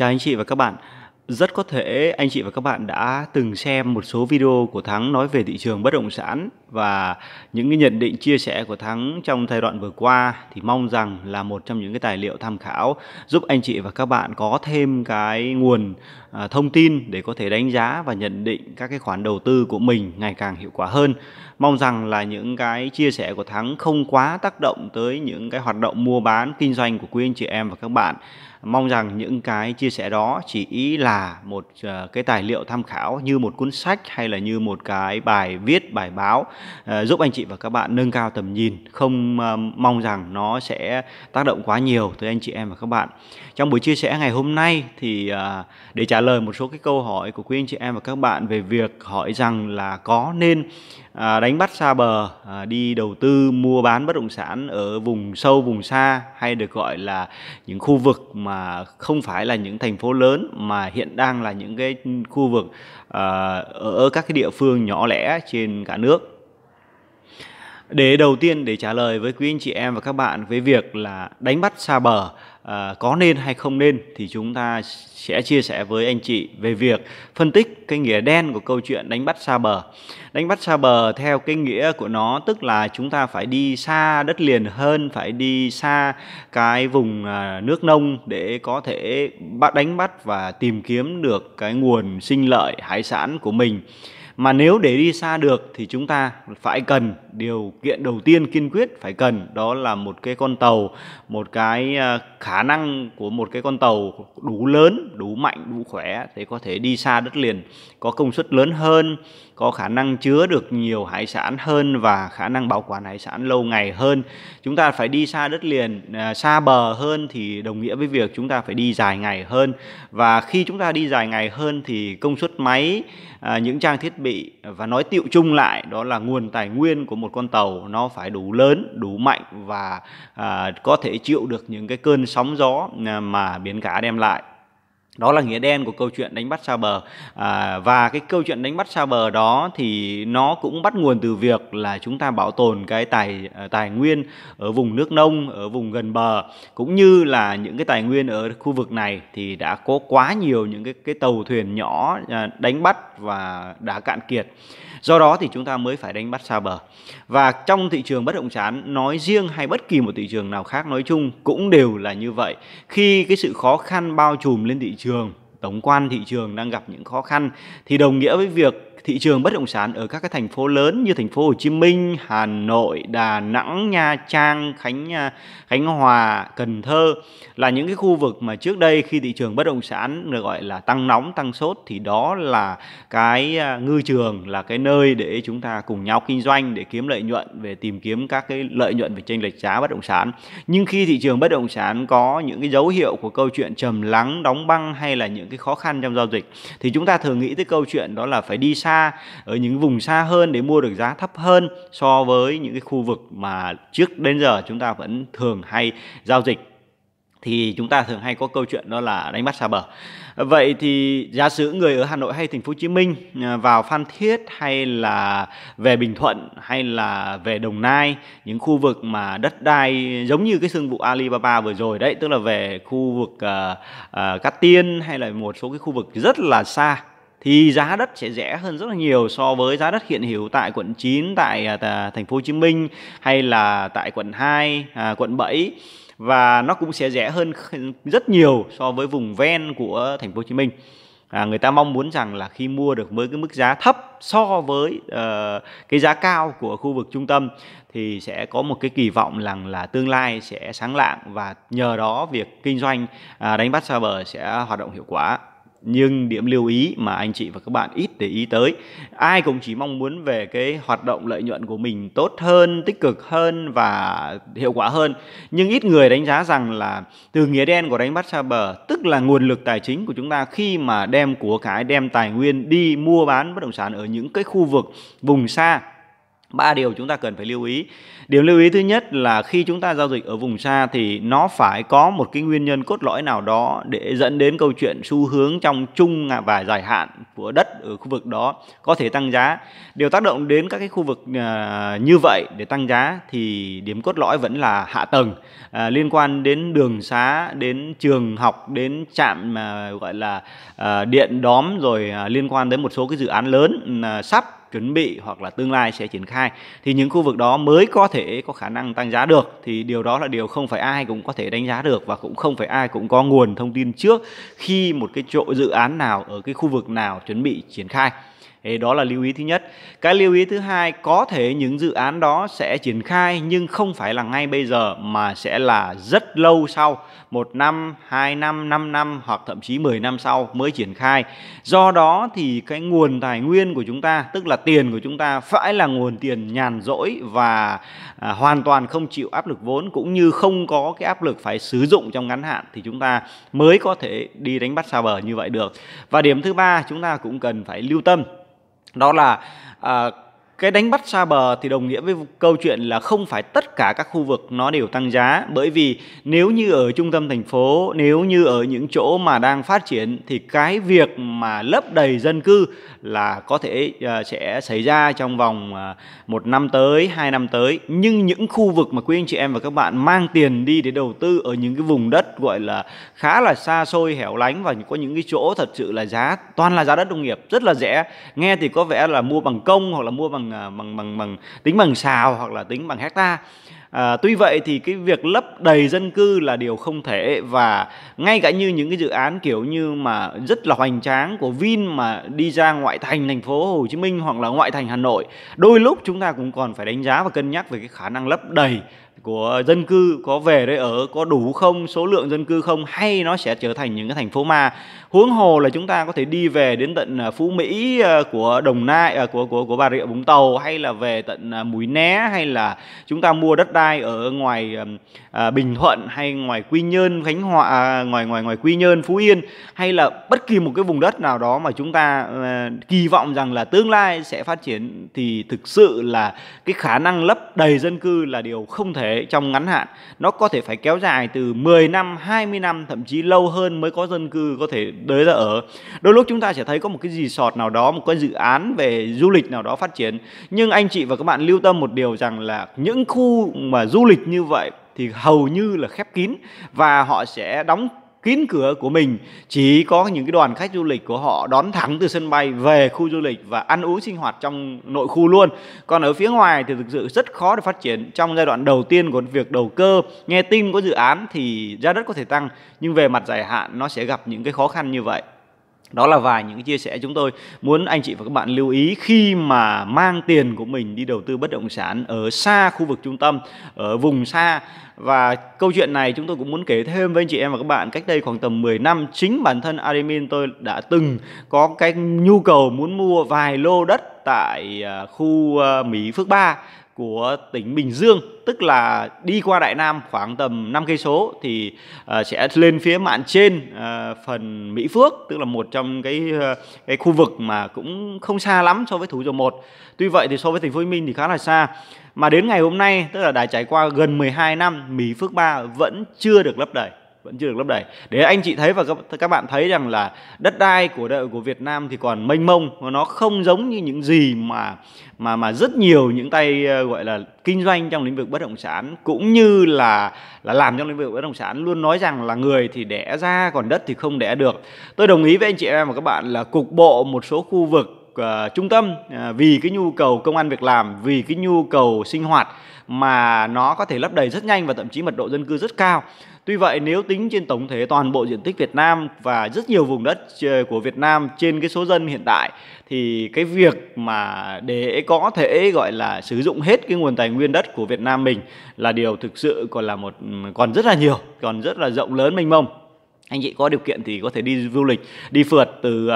Chào anh chị và các bạn. Rất có thể anh chị và các bạn đã từng xem một số video của Thắng nói về thị trường bất động sản và những cái nhận định chia sẻ của Thắng trong giai đoạn vừa qua thì mong rằng là một trong những cái tài liệu tham khảo giúp anh chị và các bạn có thêm cái nguồn à, thông tin để có thể đánh giá và nhận định các cái khoản đầu tư của mình ngày càng hiệu quả hơn. Mong rằng là những cái chia sẻ của Thắng không quá tác động tới những cái hoạt động mua bán kinh doanh của quý anh chị em và các bạn mong rằng những cái chia sẻ đó chỉ ý là một ờ, cái tài liệu tham khảo như một cuốn sách hay là như một cái bài viết bài báo ờ, giúp anh chị và các bạn nâng cao tầm nhìn không ờ, mong rằng nó sẽ tác động quá nhiều tới anh chị em và các bạn trong buổi chia sẻ ngày hôm nay thì để trả lời một số cái câu hỏi của quý anh chị em và các bạn về việc hỏi rằng là có nên đánh bắt xa bờ đi đầu tư mua bán bất động sản ở vùng sâu vùng xa hay được gọi là những khu vực mà mà không phải là những thành phố lớn mà hiện đang là những cái khu vực uh, ở các cái địa phương nhỏ lẻ trên cả nước để đầu tiên để trả lời với quý anh chị em và các bạn với việc là đánh bắt xa bờ à, có nên hay không nên thì chúng ta sẽ chia sẻ với anh chị về việc phân tích cái nghĩa đen của câu chuyện đánh bắt xa bờ đánh bắt xa bờ theo cái nghĩa của nó tức là chúng ta phải đi xa đất liền hơn phải đi xa cái vùng à, nước nông để có thể bắt đánh bắt và tìm kiếm được cái nguồn sinh lợi hải sản của mình mà nếu để đi xa được thì chúng ta phải cần điều kiện đầu tiên kiên quyết phải cần đó là một cái con tàu một cái à, khả năng của một cái con tàu đủ lớn đủ mạnh đủ khỏe để có thể đi xa đất liền có công suất lớn hơn có khả năng chứa được nhiều hải sản hơn và khả năng bảo quản hải sản lâu ngày hơn chúng ta phải đi xa đất liền à, xa bờ hơn thì đồng nghĩa với việc chúng ta phải đi dài ngày hơn và khi chúng ta đi dài ngày hơn thì công suất máy à, những trang thiết bị và nói tiệu chung lại đó là nguồn tài nguyên của một con tàu nó phải đủ lớn đủ mạnh và à, có thể chịu được những cái cơn sóng gió mà biển cả đem lại đó là nghĩa đen của câu chuyện đánh bắt xa bờ à, và cái câu chuyện đánh bắt xa bờ đó thì nó cũng bắt nguồn từ việc là chúng ta bảo tồn cái tài à, tài nguyên ở vùng nước nông ở vùng gần bờ cũng như là những cái tài nguyên ở khu vực này thì đã có quá nhiều những cái cái tàu thuyền nhỏ à, đánh bắt và đã cạn kiệt do đó thì chúng ta mới phải đánh bắt xa bờ và trong thị trường bất động sản nói riêng hay bất kỳ một thị trường nào khác nói chung cũng đều là như vậy khi cái sự khó khăn bao trùm lên thị trường tổng quan thị trường đang gặp những khó khăn thì đồng nghĩa với việc thị trường bất động sản ở các cái thành phố lớn như thành phố Hồ Chí Minh, Hà Nội, Đà Nẵng, Nha Trang, Khánh à, Khánh Hòa, Cần Thơ là những cái khu vực mà trước đây khi thị trường bất động sản được gọi là tăng nóng, tăng sốt thì đó là cái à, ngư trường là cái nơi để chúng ta cùng nhau kinh doanh để kiếm lợi nhuận về tìm kiếm các cái lợi nhuận về chênh lệch giá bất động sản. Nhưng khi thị trường bất động sản có những cái dấu hiệu của câu chuyện trầm lắng, đóng băng hay là những cái khó khăn trong giao dịch thì chúng ta thường nghĩ tới câu chuyện đó là phải đi xa xa ở những vùng xa hơn để mua được giá thấp hơn so với những cái khu vực mà trước đến giờ chúng ta vẫn thường hay giao dịch thì chúng ta thường hay có câu chuyện đó là đánh bắt xa bờ. Vậy thì giả sử người ở Hà Nội hay thành phố Hồ Chí Minh à, vào Phan Thiết hay là về Bình Thuận hay là về Đồng Nai, những khu vực mà đất đai giống như cái thương vụ Alibaba vừa rồi đấy, tức là về khu vực uh, uh, Cát Tiên hay là một số cái khu vực rất là xa thì giá đất sẽ rẻ hơn rất là nhiều so với giá đất hiện hữu tại quận 9 tại à, thành phố Hồ Chí Minh hay là tại quận 2, à, quận 7 và nó cũng sẽ rẻ hơn rất nhiều so với vùng ven của thành phố Hồ Chí Minh. À, người ta mong muốn rằng là khi mua được với cái mức giá thấp so với uh, cái giá cao của khu vực trung tâm thì sẽ có một cái kỳ vọng rằng là tương lai sẽ sáng lạng và nhờ đó việc kinh doanh uh, đánh bắt xa bờ sẽ hoạt động hiệu quả nhưng điểm lưu ý mà anh chị và các bạn ít để ý tới ai cũng chỉ mong muốn về cái hoạt động lợi nhuận của mình tốt hơn tích cực hơn và hiệu quả hơn nhưng ít người đánh giá rằng là từ nghĩa đen của đánh bắt xa bờ tức là nguồn lực tài chính của chúng ta khi mà đem của cái đem tài nguyên đi mua bán bất động sản ở những cái khu vực vùng xa ba điều chúng ta cần phải lưu ý điều lưu ý thứ nhất là khi chúng ta giao dịch ở vùng xa thì nó phải có một cái nguyên nhân cốt lõi nào đó để dẫn đến câu chuyện xu hướng trong chung và dài hạn của đất ở khu vực đó có thể tăng giá điều tác động đến các cái khu vực à, như vậy để tăng giá thì điểm cốt lõi vẫn là hạ tầng à, liên quan đến đường xá đến trường học đến trạm mà gọi là à, điện đóm rồi à, liên quan đến một số cái dự án lớn à, sắp chuẩn bị hoặc là tương lai sẽ triển khai thì những khu vực đó mới có thể có khả năng tăng giá được thì điều đó là điều không phải ai cũng có thể đánh giá được và cũng không phải ai cũng có nguồn thông tin trước khi một cái chỗ dự án nào ở cái khu vực nào chuẩn bị triển khai Thế đó là lưu ý thứ nhất. Cái lưu ý thứ hai, có thể những dự án đó sẽ triển khai nhưng không phải là ngay bây giờ mà sẽ là rất lâu sau, một năm, hai năm, năm năm hoặc thậm chí 10 năm sau mới triển khai. Do đó thì cái nguồn tài nguyên của chúng ta, tức là tiền của chúng ta phải là nguồn tiền nhàn rỗi và à, hoàn toàn không chịu áp lực vốn cũng như không có cái áp lực phải sử dụng trong ngắn hạn thì chúng ta mới có thể đi đánh bắt xa bờ như vậy được. Và điểm thứ ba, chúng ta cũng cần phải lưu tâm đó là uh, cái đánh bắt xa bờ thì đồng nghĩa với câu chuyện là không phải tất cả các khu vực nó đều tăng giá bởi vì nếu như ở trung tâm thành phố nếu như ở những chỗ mà đang phát triển thì cái việc mà lấp đầy dân cư là có thể uh, sẽ xảy ra trong vòng uh, một năm tới hai năm tới nhưng những khu vực mà quý anh chị em và các bạn mang tiền đi để đầu tư ở những cái vùng đất gọi là khá là xa xôi hẻo lánh và có những cái chỗ thật sự là giá toàn là giá đất nông nghiệp rất là rẻ nghe thì có vẻ là mua bằng công hoặc là mua bằng À, bằng bằng bằng tính bằng xào hoặc là tính bằng hecta À, tuy vậy thì cái việc lấp đầy dân cư là điều không thể và ngay cả như những cái dự án kiểu như mà rất là hoành tráng của Vin mà đi ra ngoại thành thành phố Hồ Chí Minh hoặc là ngoại thành Hà Nội, đôi lúc chúng ta cũng còn phải đánh giá và cân nhắc về cái khả năng lấp đầy của dân cư có về đây ở có đủ không số lượng dân cư không hay nó sẽ trở thành những cái thành phố ma huống hồ là chúng ta có thể đi về đến tận à, phú mỹ à, của đồng nai à, của của của bà rịa vũng tàu hay là về tận mũi né hay là chúng ta mua đất đai ở ngoài bình thuận hay ngoài quy nhơn khánh hòa ngoài ngoài ngoài quy nhơn phú yên hay là bất kỳ một cái vùng đất nào đó mà chúng ta kỳ vọng rằng là tương lai sẽ phát triển thì thực sự là cái khả năng lấp đầy dân cư là điều không thể trong ngắn hạn nó có thể phải kéo dài từ 10 năm 20 năm thậm chí lâu hơn mới có dân cư có thể tới ra ở đôi lúc chúng ta sẽ thấy có một cái resort nào đó một cái dự án về du lịch nào đó phát triển nhưng anh chị và các bạn lưu tâm một điều rằng là những khu mà du lịch như vậy thì hầu như là khép kín và họ sẽ đóng kín cửa của mình chỉ có những cái đoàn khách du lịch của họ đón thẳng từ sân bay về khu du lịch và ăn uống sinh hoạt trong nội khu luôn còn ở phía ngoài thì thực sự rất khó để phát triển trong giai đoạn đầu tiên của việc đầu cơ nghe tin có dự án thì giá đất có thể tăng nhưng về mặt dài hạn nó sẽ gặp những cái khó khăn như vậy đó là vài những chia sẻ chúng tôi muốn anh chị và các bạn lưu ý khi mà mang tiền của mình đi đầu tư bất động sản ở xa khu vực trung tâm ở vùng xa và câu chuyện này chúng tôi cũng muốn kể thêm với anh chị em và các bạn cách đây khoảng tầm 10 năm chính bản thân Arimin tôi đã từng có cái nhu cầu muốn mua vài lô đất tại à, khu à, Mỹ Phước Ba của tỉnh Bình Dương tức là đi qua Đại Nam khoảng tầm 5 cây số thì ờ, sẽ lên phía mạn trên ờ, phần Mỹ Phước tức là một trong cái ờ, cái khu vực mà cũng không xa lắm so với Thủ Dầu Một. Tuy vậy thì so với thành phố Hồ Chí Minh thì khá là xa. Mà đến ngày hôm nay tức là đã trải qua gần 12 năm Mỹ Phước 3 vẫn chưa được lấp đầy vẫn chưa được lấp đầy để anh chị thấy và các, bạn thấy rằng là đất đai của của Việt Nam thì còn mênh mông và nó không giống như những gì mà mà mà rất nhiều những tay ờ, gọi là kinh doanh trong lĩnh vực bất động sản cũng như là là làm trong lĩnh vực bất động sản luôn nói rằng là người thì đẻ ra còn đất thì không đẻ được tôi đồng ý với anh chị em và các bạn là cục bộ một số khu vực uh, trung tâm uh, vì cái nhu cầu công an việc làm vì cái nhu cầu sinh hoạt mà nó có thể lấp đầy rất nhanh và thậm chí mật độ dân cư rất cao tuy vậy nếu tính trên tổng thể toàn bộ diện tích Việt Nam và rất nhiều vùng đất ờ, của Việt Nam trên cái số dân hiện tại thì cái việc mà để có thể gọi là sử dụng hết cái nguồn tài nguyên đất của Việt Nam mình là điều thực sự còn là một còn rất là nhiều còn rất là rộng lớn mênh mông anh chị có điều kiện thì có thể đi du lịch đi phượt từ uh,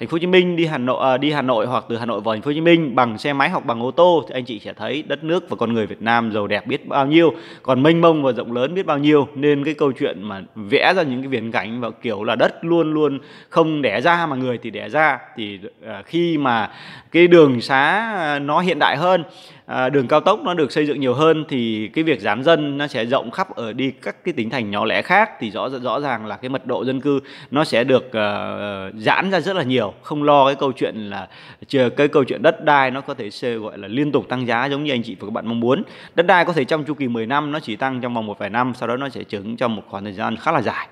thành phố Hồ Chí Minh đi Hà Nội uh, đi Hà Nội hoặc từ Hà Nội vào thành phố Hồ Chí Minh bằng xe máy hoặc bằng ô tô thì anh chị sẽ thấy đất nước và con người Việt Nam giàu đẹp biết bao nhiêu còn mênh mông và rộng lớn biết bao nhiêu nên cái câu chuyện mà vẽ ra những cái viễn cảnh và kiểu là đất luôn luôn không đẻ ra mà người thì đẻ ra thì uh, khi mà cái đường xá nó hiện đại hơn À, đường cao tốc nó được xây dựng nhiều hơn thì cái việc giám dân nó sẽ rộng khắp ở đi các cái tỉnh thành nhỏ lẻ khác thì rõ rõ ràng là cái mật độ dân cư nó sẽ được uh, giãn ra rất là nhiều không lo cái câu chuyện là cái câu chuyện đất đai nó có thể sẽ gọi là liên tục tăng giá giống như anh chị và các bạn mong muốn đất đai có thể trong chu kỳ 10 năm nó chỉ tăng trong vòng một vài năm sau đó nó sẽ chứng trong một khoảng thời gian khá là dài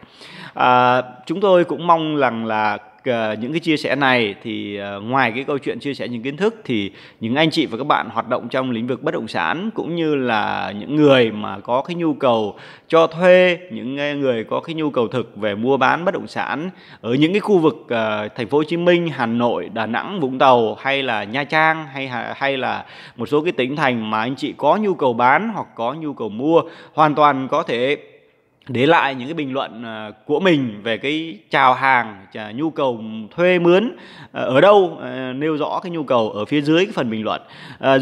à, chúng tôi cũng mong rằng là Ờ, những cái chia sẻ này thì ờ, ngoài cái câu chuyện chia sẻ những kiến thức thì những anh chị và các bạn hoạt động trong lĩnh vực bất động sản cũng như là những người mà có cái nhu cầu cho thuê những ờ, người có cái nhu cầu thực về mua bán bất động sản ở những cái khu vực thành phố Hồ Chí Minh, Hà Nội, Đà Nẵng, Vũng Tàu hay là Nha Trang hay hay là một số cái tỉnh thành mà anh chị có nhu cầu bán hoặc có nhu cầu mua hoàn toàn có thể để lại những cái bình luận ờ, của mình về cái chào hàng nhu cầu thuê mướn ờ, ở đâu ờ, nêu rõ cái nhu cầu ở phía dưới cái phần bình luận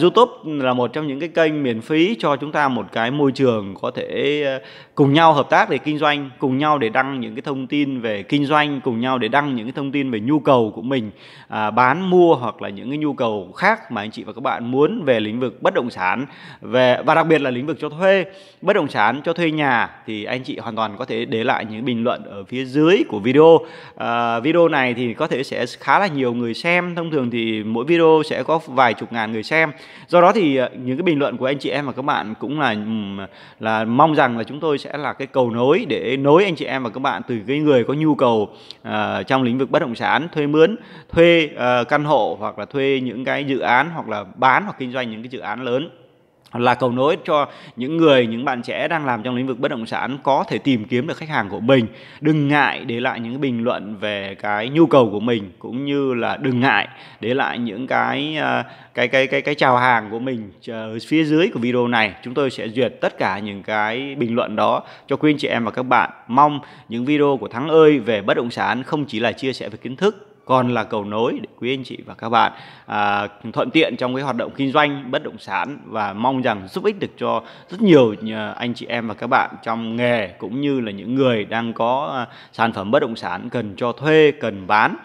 YouTube là một trong những cái kênh miễn phí cho chúng ta một cái môi trường có thể cùng nhau hợp tác để kinh doanh cùng nhau để đăng những cái thông tin về kinh doanh cùng nhau để đăng những cái thông tin về nhu cầu của mình à, bán mua hoặc là những cái nhu cầu khác mà anh chị và các bạn muốn về lĩnh vực bất động sản về và đặc biệt là lĩnh vực cho thuê bất động sản cho thuê nhà thì anh chị chị hoàn toàn có thể để lại những bình luận ở phía dưới của video à, video này thì có thể sẽ khá là nhiều người xem thông thường thì mỗi video sẽ có vài chục ngàn người xem do đó thì à, những cái bình luận của anh chị em và các bạn cũng là là mong rằng là chúng tôi sẽ là cái cầu nối để nối anh chị em và các bạn từ cái người có nhu cầu uh, trong lĩnh vực bất động sản thuê mướn thuê uh, căn hộ hoặc là thuê những cái dự án hoặc là bán hoặc kinh doanh những cái dự án lớn là cầu nối cho những người những bạn trẻ đang làm trong lĩnh vực bất động sản có thể tìm kiếm được khách hàng của mình đừng ngại để lại những bình luận về cái nhu cầu của mình cũng như là đừng ngại để lại những cái ờ, cái cái cái cái chào hàng của mình phía dưới của video này chúng tôi sẽ duyệt tất cả những cái bình luận đó cho quý anh chị em và các bạn mong những video của thắng ơi về bất động sản không chỉ là chia sẻ về kiến thức còn là cầu nối để quý anh chị và các bạn à, thuận tiện trong cái hoạt động kinh doanh bất động sản và mong rằng giúp ích được cho rất nhiều à, anh chị em và các bạn trong nghề cũng như là những người đang có à, sản phẩm bất động sản cần cho thuê cần bán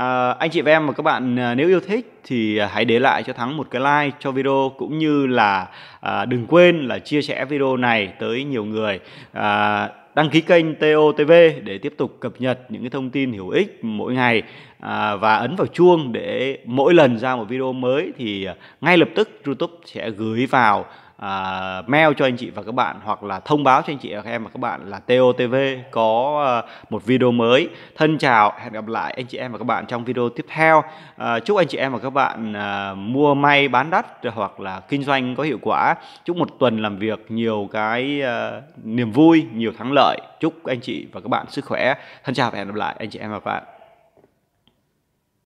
À, anh chị và em và các bạn à, nếu yêu thích thì hãy để lại cho Thắng một cái like cho video cũng như là à, đừng quên là chia sẻ video này tới nhiều người. À, đăng ký kênh TOTV để tiếp tục cập nhật những cái thông tin hữu ích mỗi ngày à, và ấn vào chuông để mỗi lần ra một video mới thì à, ngay lập tức YouTube sẽ gửi vào à, mail cho anh chị và các bạn hoặc là thông báo cho anh chị và các em và các bạn là TOTV có à, một video mới. Thân chào, hẹn gặp lại anh chị em và các bạn trong video tiếp theo. À, chúc anh chị em và các bạn à, mua may bán đắt hoặc là kinh doanh có hiệu quả. Chúc một tuần làm việc nhiều cái à, niềm vui, nhiều thắng lợi. Chúc anh chị và các bạn sức khỏe. Thân chào và hẹn gặp lại anh chị em và các bạn.